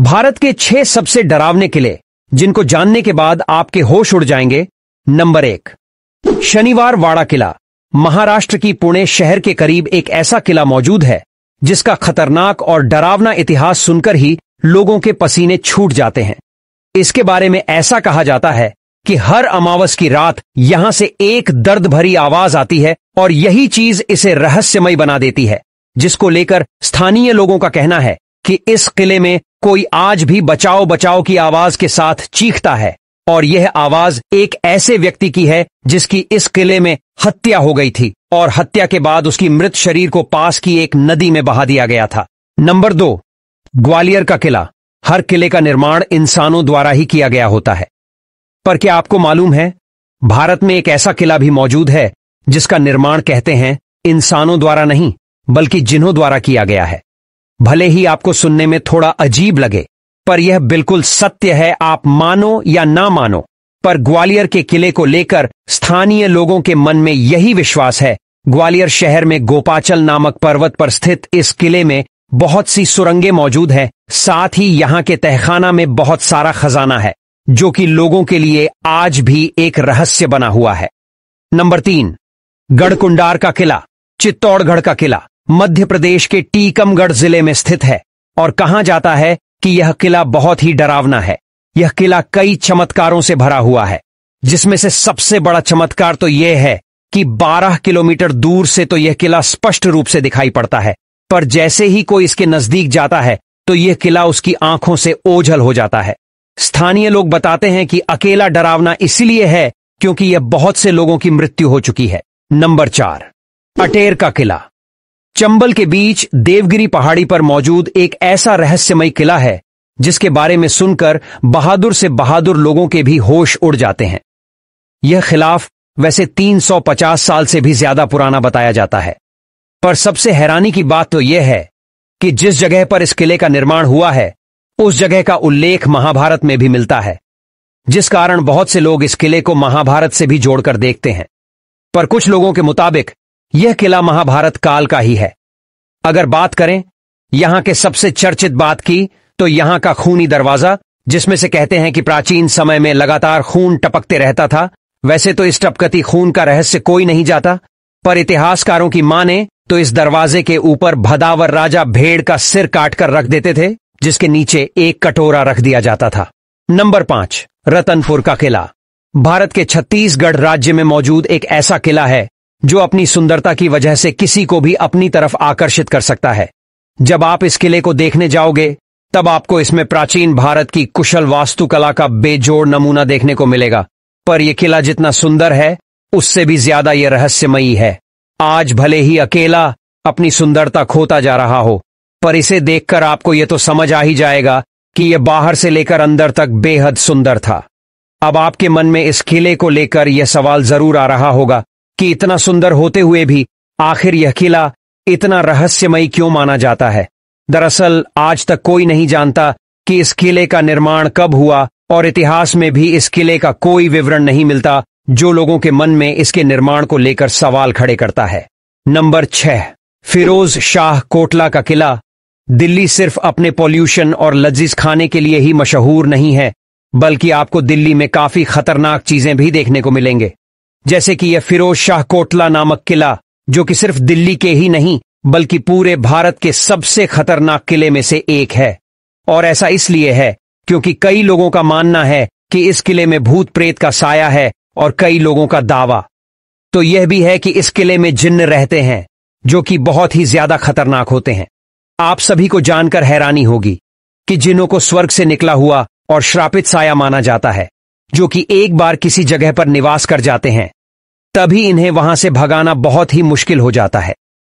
भारत के छह सबसे डरावने किले जिनको जानने के बाद आपके होश उड़ जाएंगे नंबर एक शनिवार वाड़ा किला महाराष्ट्र की पुणे शहर के करीब एक ऐसा किला मौजूद है जिसका खतरनाक और डरावना इतिहास सुनकर ही लोगों के पसीने छूट जाते हैं इसके बारे में ऐसा कहा जाता है कि हर अमावस की रात यहां से एक दर्द भरी आवाज आती है और यही चीज इसे रहस्यमय बना देती है जिसको लेकर स्थानीय लोगों का कहना है कि इस किले में कोई आज भी बचाओ बचाओ की आवाज के साथ चीखता है और यह आवाज एक ऐसे व्यक्ति की है जिसकी इस किले में हत्या हो गई थी और हत्या के बाद उसकी मृत शरीर को पास की एक नदी में बहा दिया गया था नंबर दो ग्वालियर का किला हर किले का निर्माण इंसानों द्वारा ही किया गया होता है पर क्या आपको मालूम है भारत में एक ऐसा किला भी मौजूद है जिसका निर्माण कहते हैं इंसानों द्वारा नहीं बल्कि जिन्हों द्वारा किया गया है भले ही आपको सुनने में थोड़ा अजीब लगे पर यह बिल्कुल सत्य है आप मानो या ना मानो पर ग्वालियर के किले को लेकर स्थानीय लोगों के मन में यही विश्वास है ग्वालियर शहर में गोपाचल नामक पर्वत पर स्थित इस किले में बहुत सी सुरंगें मौजूद हैं साथ ही यहां के तहखाना में बहुत सारा खजाना है जो कि लोगों के लिए आज भी एक रहस्य बना हुआ है नंबर तीन गढ़कुंडार का किला चित्तौड़गढ़ का किला मध्य प्रदेश के टीकमगढ़ जिले में स्थित है और कहा जाता है कि यह किला बहुत ही डरावना है यह किला कई चमत्कारों से भरा हुआ है जिसमें से सबसे बड़ा चमत्कार तो यह है कि 12 किलोमीटर दूर से तो यह किला स्पष्ट रूप से दिखाई पड़ता है पर जैसे ही कोई इसके नजदीक जाता है तो यह किला उसकी आंखों से ओझल हो जाता है स्थानीय लोग बताते हैं कि अकेला डरावना इसलिए है क्योंकि यह बहुत से लोगों की मृत्यु हो चुकी है नंबर चार अटेर का किला चंबल के बीच देवगिरी पहाड़ी पर मौजूद एक ऐसा रहस्यमय किला है जिसके बारे में सुनकर बहादुर से बहादुर लोगों के भी होश उड़ जाते हैं यह खिलाफ वैसे 350 साल से भी ज्यादा पुराना बताया जाता है पर सबसे हैरानी की बात तो यह है कि जिस जगह पर इस किले का निर्माण हुआ है उस जगह का उल्लेख महाभारत में भी मिलता है जिस कारण बहुत से लोग इस किले को महाभारत से भी जोड़कर देखते हैं पर कुछ लोगों के मुताबिक यह किला महाभारत काल का ही है अगर बात करें यहां के सबसे चर्चित बात की तो यहां का खूनी दरवाजा जिसमें से कहते हैं कि प्राचीन समय में लगातार खून टपकते रहता था वैसे तो इस टपकती खून का रहस्य कोई नहीं जाता पर इतिहासकारों की माने तो इस दरवाजे के ऊपर भदावर राजा भेड़ का सिर काटकर रख देते थे जिसके नीचे एक कटोरा रख दिया जाता था नंबर पांच रतनपुर का किला भारत के छत्तीसगढ़ राज्य में मौजूद एक ऐसा किला है जो अपनी सुंदरता की वजह से किसी को भी अपनी तरफ आकर्षित कर सकता है जब आप इस किले को देखने जाओगे तब आपको इसमें प्राचीन भारत की कुशल वास्तुकला का बेजोड़ नमूना देखने को मिलेगा पर यह किला जितना सुंदर है उससे भी ज्यादा यह रहस्यमयी है आज भले ही अकेला अपनी सुंदरता खोता जा रहा हो पर इसे देखकर आपको यह तो समझ आ ही जाएगा कि यह बाहर से लेकर अंदर तक बेहद सुंदर था अब आपके मन में इस किले को लेकर यह सवाल जरूर आ रहा होगा कि इतना सुंदर होते हुए भी आखिर यह किला इतना रहस्यमयी क्यों माना जाता है दरअसल आज तक कोई नहीं जानता कि इस किले का निर्माण कब हुआ और इतिहास में भी इस किले का कोई विवरण नहीं मिलता जो लोगों के मन में इसके निर्माण को लेकर सवाल खड़े करता है नंबर छह फिरोज शाह कोटला का किला दिल्ली सिर्फ अपने पॉल्यूशन और लजीज खाने के लिए ही मशहूर नहीं है बल्कि आपको दिल्ली में काफी खतरनाक चीजें भी देखने को मिलेंगे जैसे कि यह फिरोज शाह कोटला नामक किला जो कि सिर्फ दिल्ली के ही नहीं बल्कि पूरे भारत के सबसे खतरनाक किले में से एक है और ऐसा इसलिए है क्योंकि कई लोगों का मानना है कि इस किले में भूत प्रेत का साया है और कई लोगों का दावा तो यह भी है कि इस किले में जिन्न रहते हैं जो कि बहुत ही ज्यादा खतरनाक होते हैं आप सभी को जानकर हैरानी होगी कि जिन्हों को स्वर्ग से निकला हुआ और श्रापित साया माना जाता है जो कि एक बार किसी जगह पर निवास कर जाते हैं तभी इन्हें वहां से भगाना बहुत ही मुश्किल हो जाता है